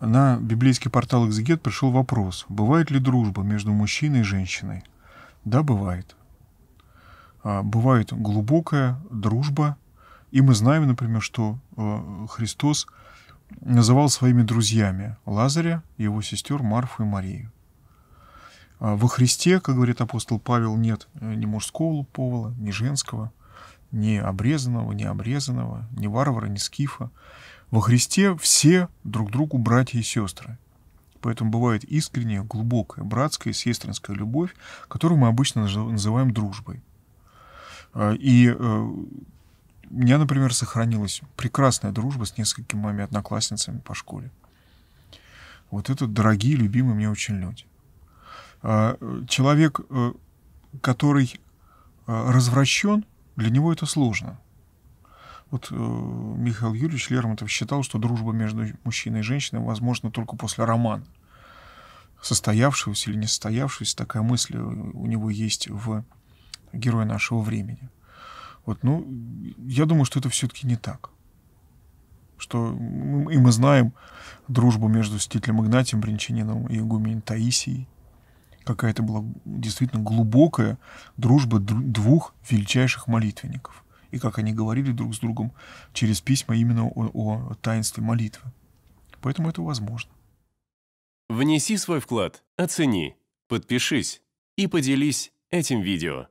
На библейский портал «Экзегет» пришел вопрос, бывает ли дружба между мужчиной и женщиной? Да, бывает. А, бывает глубокая дружба, и мы знаем, например, что э, Христос называл своими друзьями Лазаря, его сестер Марфу и Марию. А, во Христе, как говорит апостол Павел, нет э, ни мужского пола, ни женского, ни обрезанного, ни обрезанного, ни варвара, ни скифа. Во Христе все друг другу братья и сестры. Поэтому бывает искренняя, глубокая, братская и сестринская любовь, которую мы обычно называем дружбой. А, и э, у меня, например, сохранилась прекрасная дружба с несколькими моими одноклассницами по школе. Вот это дорогие, любимые мне очень люди. А, э, человек, э, который развращен, для него это сложно – вот э, Михаил Юрьевич Лермонтов считал, что дружба между мужчиной и женщиной возможна только после романа. Состоявшегося или не состоявшегося, такая мысль э, у него есть в «Герое нашего времени». Вот, ну, я думаю, что это все-таки не так. Что и мы знаем дружбу между Ститлем Игнатием Бринчанином и Игуменем Таисией. Какая-то была действительно глубокая дружба двух величайших молитвенников и как они говорили друг с другом через письма именно о, о таинстве молитвы. Поэтому это возможно. Внеси свой вклад, оцени, подпишись и поделись этим видео.